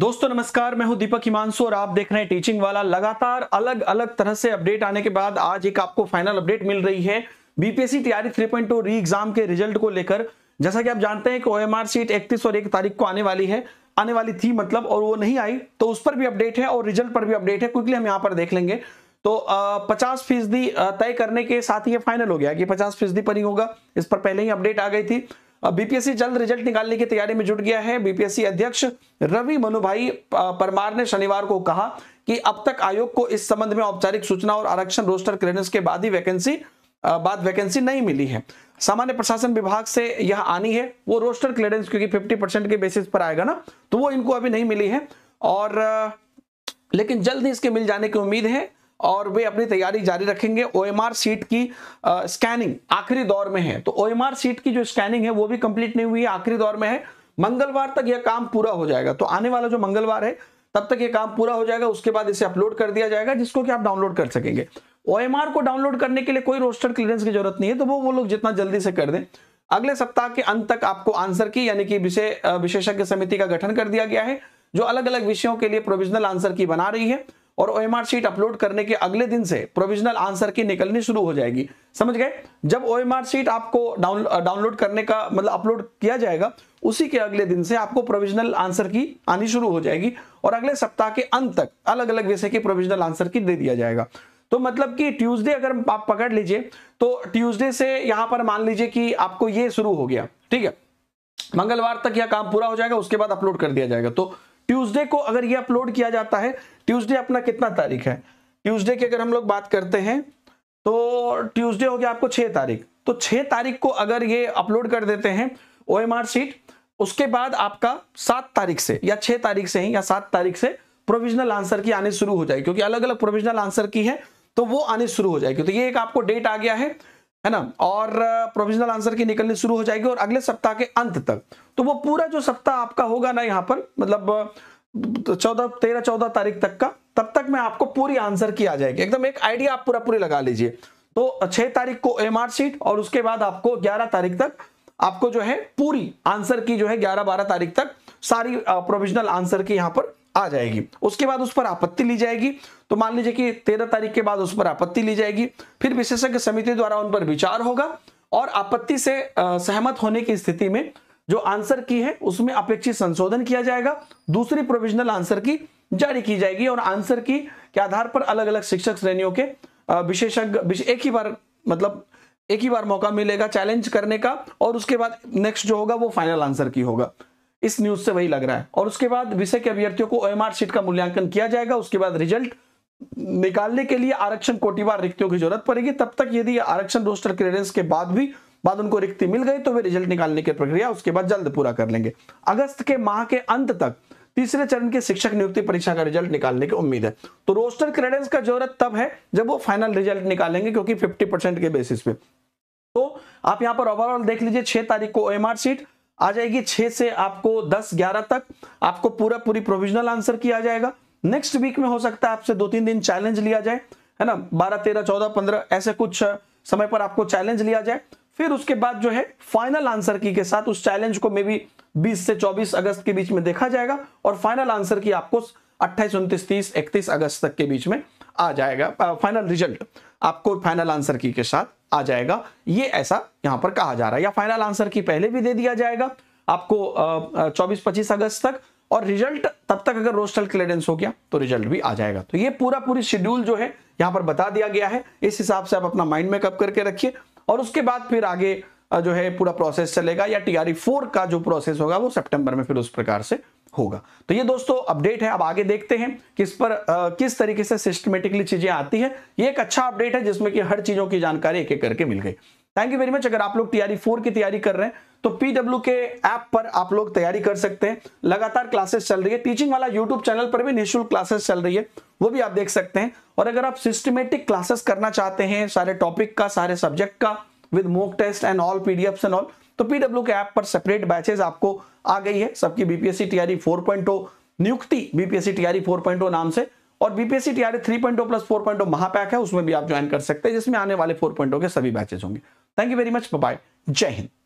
दोस्तों नमस्कार मैं हूं दीपक हिमांशु और आप देख रहे हैं टीचिंग वाला लगातार अलग अलग तरह से अपडेट आने के बाद आज एक आपको फाइनल अपडेट मिल रही है बीपीएससी तैयारी 3.2 री एग्जाम के रिजल्ट को लेकर जैसा कि आप जानते हैं कि ओएमआर सीट 31 और 1 तारीख को आने वाली है आने वाली थी मतलब और वो नहीं आई तो उस पर भी अपडेट है और रिजल्ट पर भी अपडेट है क्विकली हम यहाँ पर देख लेंगे तो पचास फीसदी तय करने के साथ ये फाइनल हो गया कि पचास फीसदी पर ही होगा इस पर पहले ही अपडेट आ गई थी बीपीएससी जल्द रिजल्ट निकालने की तैयारी में जुट गया है बीपीएससी अध्यक्ष रवि मनुभाई परमार ने शनिवार को कहा कि अब तक आयोग को इस संबंध में औपचारिक सूचना और आरक्षण रोस्टर क्लियरेंस के बाद ही वैकेंसी बाद वैकेंसी नहीं मिली है सामान्य प्रशासन विभाग से यह आनी है वो रोस्टर क्लियरेंस क्योंकि फिफ्टी परसेंट के बेसिस पर आएगा ना तो वो इनको अभी नहीं मिली है और लेकिन जल्द ही इसके मिल जाने की उम्मीद है और वे अपनी तैयारी जारी रखेंगे ओएमआर सीट की आ, स्कैनिंग आखिरी दौर में है तो ओएमआर सीट की जो स्कैनिंग है वो भी कंप्लीट नहीं हुई है आखिरी दौर में है मंगलवार तक यह काम पूरा हो जाएगा तो आने वाला जो मंगलवार है तब तक ये काम पूरा हो जाएगा उसके बाद इसे अपलोड कर दिया जाएगा जिसको कि आप डाउनलोड कर सकेंगे ओएमआर को डाउनलोड करने के लिए कोई रोस्टर क्लियरेंस की जरूरत नहीं है तो वो वो लोग जितना जल्दी से कर दें अगले सप्ताह के अंत तक आपको आंसर की यानी कि विषय विशेषज्ञ समिति का गठन कर दिया गया है जो अलग अलग विषयों के लिए प्रोविजनल आंसर की बना रही है और ओएमआर शीट अपलोड करने के अगले दिन से प्रोविजनल आंसर की निकलनी शुरू हो जाएगी समझ गए जब ओएमआर शीट आपको डाउनलोड करने का मतलब अपलोड किया जाएगा उसी के अगले दिन से आपको प्रोविजनल आंसर की आनी शुरू हो जाएगी और अगले सप्ताह के अंत तक अलग अलग विषय की प्रोविजनल आंसर की दे दिया जाएगा तो मतलब कि ट्यूसडे अगर आप पकड़ लीजिए तो ट्यूसडे से यहां पर मान लीजिए कि आपको ये शुरू हो गया ठीक है मंगलवार तक यह काम पूरा हो जाएगा उसके बाद अपलोड कर दिया जाएगा तो ट्यूसडे को अगर ये अपलोड किया जाता है ट्यूसडे अपना कितना तारीख है ट्यूसडे की अगर हम लोग बात करते हैं तो ट्यूसडे हो गया आपको छह तारीख तो छह तारीख को अगर ये अपलोड कर देते हैं ओ शीट उसके बाद आपका सात तारीख से या छह तारीख से ही या सात तारीख से प्रोविजनल आंसर की आने शुरू हो जाएगी क्योंकि अलग अलग प्रोविजनल आंसर की है तो वो आने शुरू हो जाएगी तो ये एक आपको डेट आ गया है है ना और प्रोविजनल आंसर की निकलनी शुरू हो जाएगी और अगले सप्ताह के अंत तक तो वो पूरा जो सप्ताह आपका होगा ना यहाँ पर मतलब तो चौदह तेरह चौदह तारीख तक का तब तक मैं आपको पूरी आंसर की आ जाएगी एकदम एक आइडिया आप पूरा पूरी लगा लीजिए तो छह तारीख को एम शीट और उसके बाद आपको ग्यारह तारीख तक आपको जो है पूरी आंसर की जो है ग्यारह बारह तारीख तक सारी प्रोविजनल आंसर की यहाँ पर आ जाएगी उसके बाद उस पर आपत्ति ली जाएगी तो मान लीजिए कि तेरह तारीख के बाद उस पर आपत्ति ली जाएगी फिर विशेषज्ञ समिति द्वारा उन पर विचार होगा और आपत्ति से सहमत होने की स्थिति में जो आंसर की है उसमें अपेक्षित संशोधन किया जाएगा दूसरी प्रोविजनल आंसर की जारी की जाएगी और आंसर की के आधार पर अलग अलग शिक्षक श्रेणियों के विशेषज्ञ एक ही बार मतलब एक ही बार मौका मिलेगा चैलेंज करने का और उसके बाद नेक्स्ट जो होगा वो फाइनल आंसर की होगा इस न्यूज से वही लग रहा है और उसके बाद विषय के अभ्यर्थियों को ओएमआर सीट का मूल्यांकन किया जाएगा उसके बाद रिजल्ट निकालने के लिए आरक्षण कोटिवार रिक्तियों की जरूरत पड़ेगी तब तक यदि आरक्षण रोस्टर क्लियरेंस के बाद भी बाद उनको रिक्ति मिल गई तो वे रिजल्ट निकालने की प्रक्रिया उसके बाद जल्द पूरा कर लेंगे अगस्त के माह के अंत तक तीसरे चरण के शिक्षक नियुक्ति परीक्षा का रिजल्ट निकालने की उम्मीद है तो रोस्टर क्रेडेंस का जरूरत तब है जब वो फाइनल रिजल्ट निकालेंगे क्योंकि 50 परसेंट के बेसिस पे तो आप यहां पर ओवरऑल देख लीजिए छह तारीख को एमआर सीट आ जाएगी छह से आपको दस ग्यारह तक आपको पूरा पूरी प्रोविजनल आंसर किया जाएगा नेक्स्ट वीक में हो सकता है आपसे दो तीन दिन चैलेंज लिया जाए है ना बारह तेरह चौदह पंद्रह ऐसे कुछ समय पर आपको चैलेंज लिया जाए फिर उसके बाद जो है फाइनल आंसर की के साथ उस चैलेंज को मे बी बीस से चौबीस अगस्त के बीच में देखा जाएगा और फाइनल आंसर की आपको अट्ठाईस उनतीस तीस इकतीस अगस्त तक के बीच में आ जाएगा फाइनल रिजल्ट आपको फाइनल आंसर की के साथ आ जाएगा ये ऐसा यहां पर कहा जा रहा है या फाइनल आंसर की पहले भी दे दिया जाएगा आपको चौबीस पच्चीस अगस्त तक और रिजल्ट तब तक अगर रोस्टल क्लियरेंस हो गया तो रिजल्ट भी आ जाएगा तो ये पूरा पूरी शेड्यूल जो है यहां पर बता दिया गया है इस हिसाब से आप अपना माइंड मेकअप करके रखिए और उसके बाद फिर आगे जो है पूरा प्रोसेस चलेगा या टीआरई फोर का जो प्रोसेस होगा वो सितंबर में फिर उस प्रकार से होगा तो ये दोस्तों अपडेट है अब आगे देखते हैं किस पर आ, किस तरीके से सिस्टमेटिकली चीजें आती है ये एक अच्छा अपडेट है जिसमें कि हर चीजों की जानकारी एक एक करके मिल गई थैंक यू वेरी मच अगर आप लोग तैयारी फोर e की तैयारी कर रहे हैं तो पीडब्ल्यू के ऐप पर आप लोग तैयारी कर सकते हैं लगातार क्लासेस चल रही है टीचिंग वाला यूट्यूब चैनल पर भी निःशुल्क क्लासेस चल रही है वो भी आप देख सकते हैं और अगर आप सिस्टमेटिक क्लासेस करना चाहते हैं सारे टॉपिक का सारे सब्जेक्ट का with mock test and all PDF and all तो पीडब्ल्यू के ऐप पर सेपरेट बैचेज आपको आ गई है सबकी बीपीएससी टीआरई 4.0 नियुक्ति बीपीएससी टीआरई 4.0 नाम से और बीपीएससी टीआरई 3.0 प्लस 4.0 महापैक है उसमें भी आप ज्वाइन कर सकते हैं जिसमें आने वाले 4.0 के सभी बैचेज होंगे thank you very much bye जय हिंद